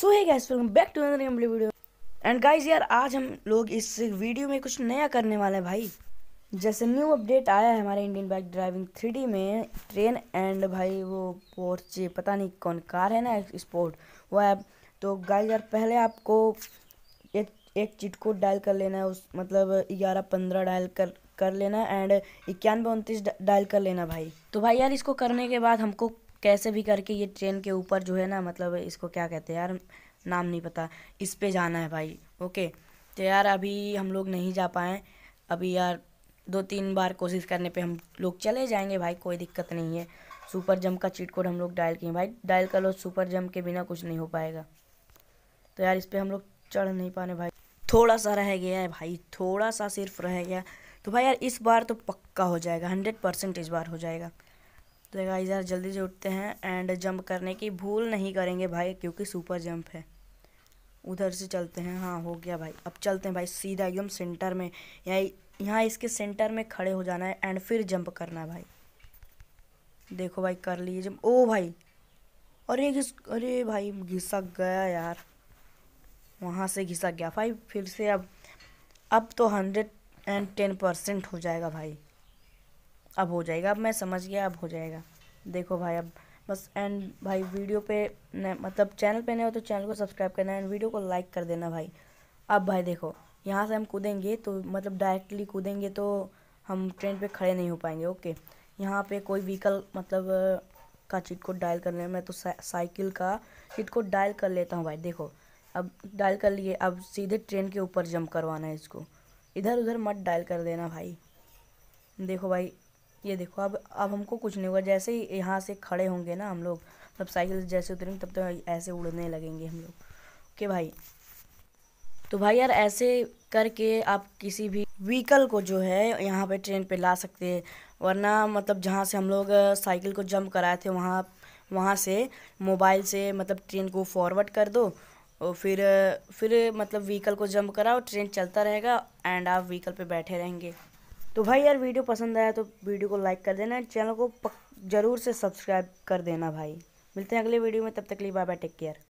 सो है guys welcome back to another complete video and guys यार आज हम लोग इस वीडियो में कुछ नया करने वाले हैं भाई जैसे न्यू अपडेट आया है हमारे इंडियन बाइक ड्राइविंग थ्री में ट्रेन एंड भाई वो पोर्चे पता नहीं कौन कार है ना स्पोर्ट वो ऐप तो गाइस यार पहले आपको एक एक चिट कोड डायल कर लेना है उस मतलब ग्यारह पंद्रह डायल कर कर लेना एंड इक्यानवे उनतीस डायल कर लेना भाई तो भाई यार इसको करने के बाद हमको कैसे भी करके ये ट्रेन के ऊपर जो है ना मतलब इसको क्या कहते हैं यार नाम नहीं पता इस पर जाना है भाई ओके तो यार अभी हम लोग नहीं जा पाए अभी यार दो तीन बार कोशिश करने पे हम लोग चले जाएंगे भाई कोई दिक्कत नहीं है सुपर जम का चीट कोड हम लोग डायल किए भाई डायल कर लो सुपर जम के बिना कुछ नहीं हो पाएगा तो यार इस पर हम लोग चढ़ नहीं पाने भाई थोड़ा सा रह गया है भाई थोड़ा सा सिर्फ रह गया तो भाई यार इस बार तो पक्का हो जाएगा हंड्रेड परसेंट इस बार हो जाएगा तो गाइस यार जल्दी से उठते हैं एंड जंप करने की भूल नहीं करेंगे भाई क्योंकि सुपर जंप है उधर से चलते हैं हाँ हो गया भाई अब चलते हैं भाई सीधा एकदम सेंटर में यहाँ यहाँ इसके सेंटर में खड़े हो जाना है एंड फिर जंप करना है भाई देखो भाई कर लिए जंप ओ भाई अरे घिस अरे भाई घिसक गया यार वहाँ से घिसक गया भाई फिर से अब अब तो हंड्रेड एंड टेन परसेंट हो जाएगा भाई अब हो जाएगा अब मैं समझ गया अब हो जाएगा देखो भाई अब बस एंड भाई वीडियो पे नहीं मतलब चैनल पे नहीं हो तो चैनल को सब्सक्राइब करना एंड वीडियो को लाइक कर देना भाई अब भाई देखो यहाँ से हम कूदेंगे तो मतलब डायरेक्टली कूदेंगे तो हम ट्रेन पे खड़े नहीं हो पाएंगे ओके यहाँ पे कोई व्हीकल मतलब का चिट को डायल करने में तो साइकिल का चिट को डायल कर लेता हूँ भाई देखो अब डायल कर लिए अब सीधे ट्रेन के ऊपर जंप करवाना है इसको इधर उधर मत डायल कर देना भाई देखो भाई ये देखो अब अब हमको कुछ नहीं होगा जैसे ही यहाँ से खड़े होंगे ना हम लोग तब साइकिल जैसे उतरेंगे तब तो ऐसे उड़ने लगेंगे हम लोग ओके भाई तो भाई यार ऐसे करके आप किसी भी व्हीकल को जो है यहाँ पे ट्रेन पे ला सकते हैं वरना मतलब जहाँ से हम लोग साइकिल को जंप कराए थे वहाँ वहाँ से मोबाइल से मतलब ट्रेन को फॉरवर्ड कर दो और फिर फिर मतलब व्हीकल को जंप कराओ ट्रेन चलता रहेगा एंड आप व्हीकल पे बैठे रहेंगे तो भाई यार वीडियो पसंद आया तो वीडियो को लाइक कर देना चैनल को ज़रूर से सब्सक्राइब कर देना भाई मिलते हैं अगले वीडियो में तब तक लिए बाय बाय टेक केयर